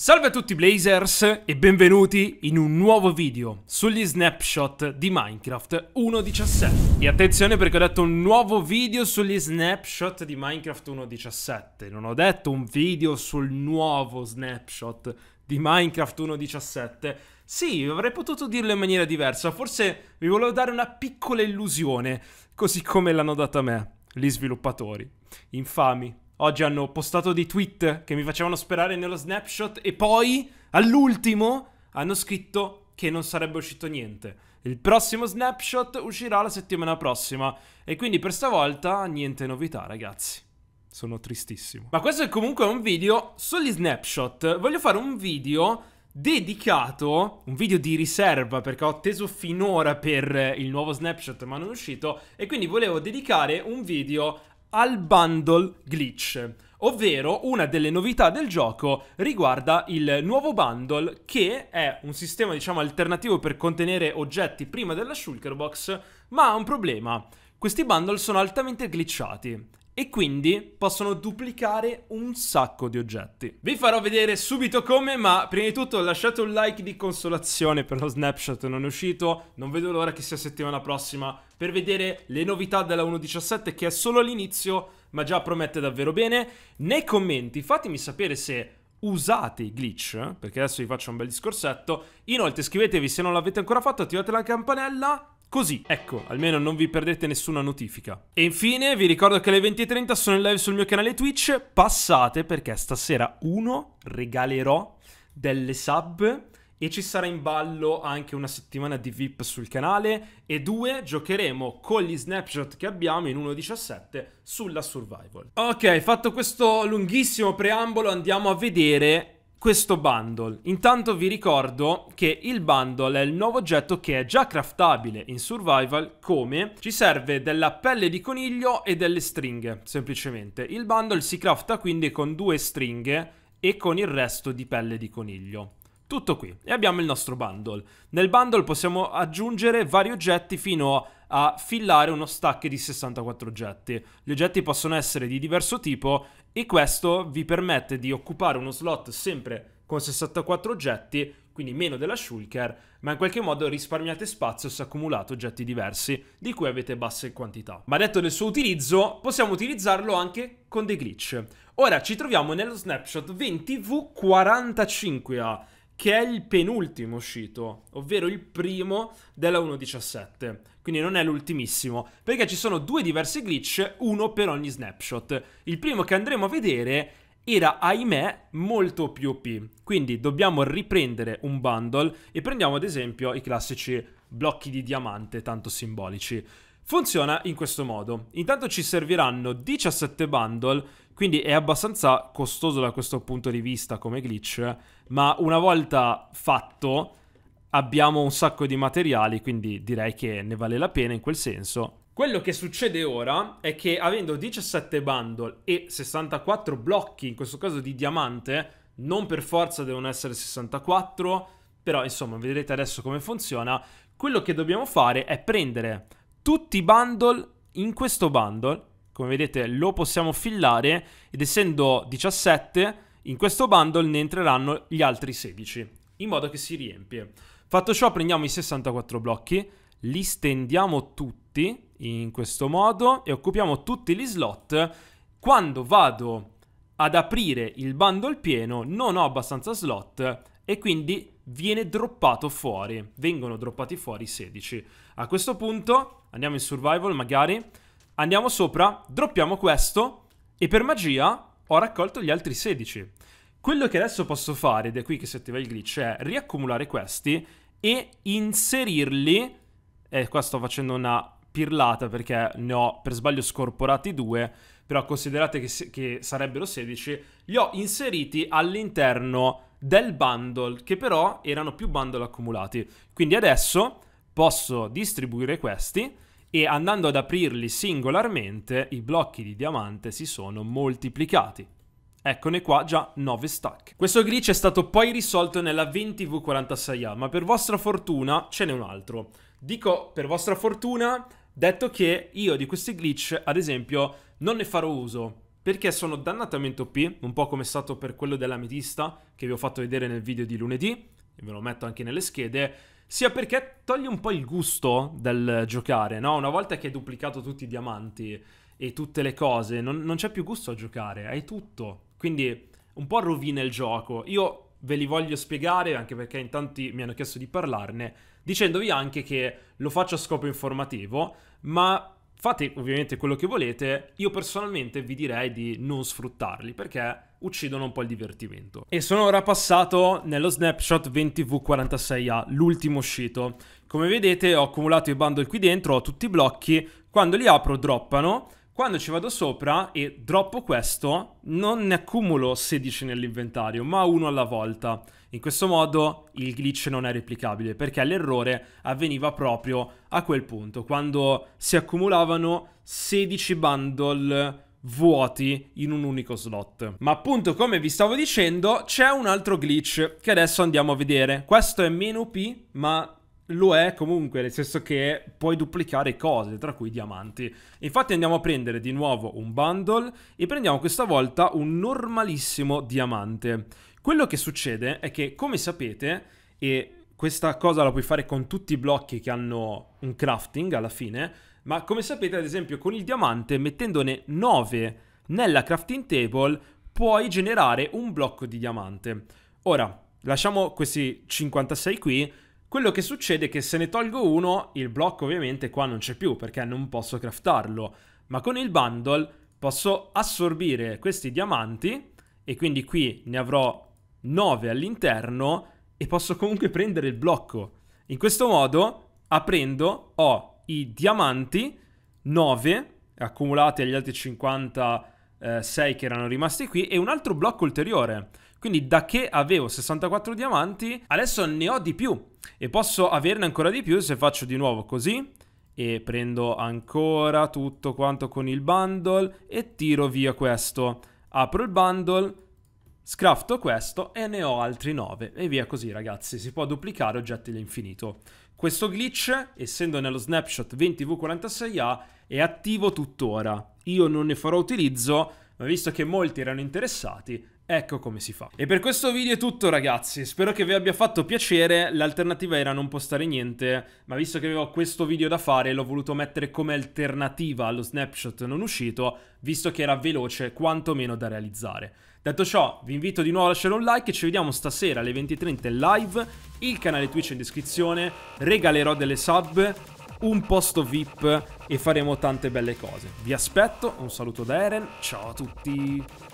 Salve a tutti Blazers e benvenuti in un nuovo video sugli snapshot di Minecraft 1.17 E attenzione perché ho detto un nuovo video sugli snapshot di Minecraft 1.17 Non ho detto un video sul nuovo snapshot di Minecraft 1.17 Sì, avrei potuto dirlo in maniera diversa, forse vi volevo dare una piccola illusione Così come l'hanno data a me, gli sviluppatori Infami Oggi hanno postato dei tweet che mi facevano sperare nello snapshot e poi, all'ultimo, hanno scritto che non sarebbe uscito niente. Il prossimo snapshot uscirà la settimana prossima e quindi per stavolta niente novità ragazzi. Sono tristissimo. Ma questo è comunque un video sugli snapshot. Voglio fare un video dedicato, un video di riserva perché ho atteso finora per il nuovo snapshot ma non è uscito e quindi volevo dedicare un video al bundle glitch. Ovvero una delle novità del gioco riguarda il nuovo bundle che è un sistema diciamo alternativo per contenere oggetti prima della shulker box ma ha un problema. Questi bundle sono altamente glitchati e quindi possono duplicare un sacco di oggetti. Vi farò vedere subito come, ma prima di tutto lasciate un like di consolazione per lo snapshot non è uscito, non vedo l'ora che sia settimana prossima per vedere le novità della 1.17 che è solo all'inizio, ma già promette davvero bene. Nei commenti fatemi sapere se usate i glitch, perché adesso vi faccio un bel discorsetto. Inoltre iscrivetevi se non l'avete ancora fatto, attivate la campanella Così, ecco, almeno non vi perdete nessuna notifica. E infine vi ricordo che alle 20.30 sono in live sul mio canale Twitch, passate perché stasera 1 regalerò delle sub e ci sarà in ballo anche una settimana di VIP sul canale e due giocheremo con gli snapshot che abbiamo in 1.17 sulla survival. Ok, fatto questo lunghissimo preambolo andiamo a vedere questo bundle. Intanto vi ricordo che il bundle è il nuovo oggetto che è già craftabile in survival come ci serve della pelle di coniglio e delle stringhe, semplicemente. Il bundle si crafta quindi con due stringhe e con il resto di pelle di coniglio. Tutto qui e abbiamo il nostro bundle. Nel bundle possiamo aggiungere vari oggetti fino a fillare uno stack di 64 oggetti. Gli oggetti possono essere di diverso tipo e questo vi permette di occupare uno slot sempre con 64 oggetti, quindi meno della Shulker, ma in qualche modo risparmiate spazio se accumulate oggetti diversi, di cui avete basse quantità. Ma detto del suo utilizzo, possiamo utilizzarlo anche con dei glitch. Ora ci troviamo nello snapshot 20V45A, che è il penultimo uscito, ovvero il primo della 1.17. Quindi non è l'ultimissimo, perché ci sono due diversi glitch, uno per ogni snapshot. Il primo che andremo a vedere era, ahimè, molto più OP. Quindi dobbiamo riprendere un bundle e prendiamo ad esempio i classici blocchi di diamante, tanto simbolici. Funziona in questo modo. Intanto ci serviranno 17 bundle, quindi è abbastanza costoso da questo punto di vista come glitch, ma una volta fatto abbiamo un sacco di materiali, quindi direi che ne vale la pena in quel senso. Quello che succede ora è che avendo 17 bundle e 64 blocchi, in questo caso di diamante, non per forza devono essere 64, però insomma vedrete adesso come funziona, quello che dobbiamo fare è prendere tutti i bundle in questo bundle, come vedete lo possiamo fillare ed essendo 17 in questo bundle ne entreranno gli altri 16, in modo che si riempie. Fatto ciò prendiamo i 64 blocchi, li stendiamo tutti in questo modo e occupiamo tutti gli slot. Quando vado ad aprire il bundle pieno non ho abbastanza slot e quindi viene droppato fuori, vengono droppati fuori 16. A questo punto andiamo in survival magari, andiamo sopra, droppiamo questo e per magia ho raccolto gli altri 16. Quello che adesso posso fare, ed è qui che si attiva il glitch, è riaccumulare questi e inserirli, e eh, qua sto facendo una pirlata perché ne ho per sbaglio scorporati due, però considerate che, che sarebbero 16, li ho inseriti all'interno del bundle, che però erano più bundle accumulati. Quindi adesso posso distribuire questi e andando ad aprirli singolarmente i blocchi di diamante si sono moltiplicati. Eccone qua già 9 stack. Questo glitch è stato poi risolto nella 20V46A, ma per vostra fortuna ce n'è un altro. Dico per vostra fortuna, detto che io di questi glitch, ad esempio, non ne farò uso, perché sono dannatamente OP, un po' come è stato per quello dell'ametista che vi ho fatto vedere nel video di lunedì, e ve lo metto anche nelle schede, sia perché toglie un po' il gusto del giocare, no? Una volta che hai duplicato tutti i diamanti e tutte le cose, non, non c'è più gusto a giocare, hai tutto. Quindi un po' rovina il gioco. Io ve li voglio spiegare, anche perché in tanti mi hanno chiesto di parlarne, dicendovi anche che lo faccio a scopo informativo, ma Fate ovviamente quello che volete, io personalmente vi direi di non sfruttarli perché uccidono un po' il divertimento. E sono ora passato nello snapshot 20V46A, l'ultimo uscito. Come vedete ho accumulato i bundle qui dentro, ho tutti i blocchi, quando li apro droppano, quando ci vado sopra e droppo questo, non ne accumulo 16 nell'inventario, ma uno alla volta. In questo modo il glitch non è replicabile, perché l'errore avveniva proprio a quel punto, quando si accumulavano 16 bundle vuoti in un unico slot. Ma appunto, come vi stavo dicendo, c'è un altro glitch che adesso andiamo a vedere. Questo è meno P, ma lo è comunque, nel senso che puoi duplicare cose, tra cui diamanti. Infatti andiamo a prendere di nuovo un bundle e prendiamo questa volta un normalissimo diamante. Quello che succede è che, come sapete, e questa cosa la puoi fare con tutti i blocchi che hanno un crafting alla fine, ma come sapete, ad esempio, con il diamante, mettendone 9 nella crafting table, puoi generare un blocco di diamante. Ora, lasciamo questi 56 qui quello che succede è che se ne tolgo uno, il blocco ovviamente qua non c'è più perché non posso craftarlo, ma con il bundle posso assorbire questi diamanti e quindi qui ne avrò 9 all'interno e posso comunque prendere il blocco. In questo modo, aprendo, ho i diamanti 9 accumulati agli altri 56 che erano rimasti qui e un altro blocco ulteriore. Quindi da che avevo 64 diamanti, adesso ne ho di più e posso averne ancora di più se faccio di nuovo così e prendo ancora tutto quanto con il bundle e tiro via questo. Apro il bundle, scrafto questo e ne ho altri 9 e via così ragazzi, si può duplicare oggetti all'infinito. Questo glitch, essendo nello snapshot 20v46a, è attivo tuttora. Io non ne farò utilizzo, ma visto che molti erano interessati, Ecco come si fa. E per questo video è tutto ragazzi, spero che vi abbia fatto piacere, l'alternativa era non postare niente, ma visto che avevo questo video da fare l'ho voluto mettere come alternativa allo snapshot non uscito, visto che era veloce quantomeno da realizzare. Detto ciò, vi invito di nuovo a lasciare un like e ci vediamo stasera alle 20.30 live, il canale Twitch è in descrizione, regalerò delle sub, un posto VIP e faremo tante belle cose. Vi aspetto, un saluto da Eren, ciao a tutti!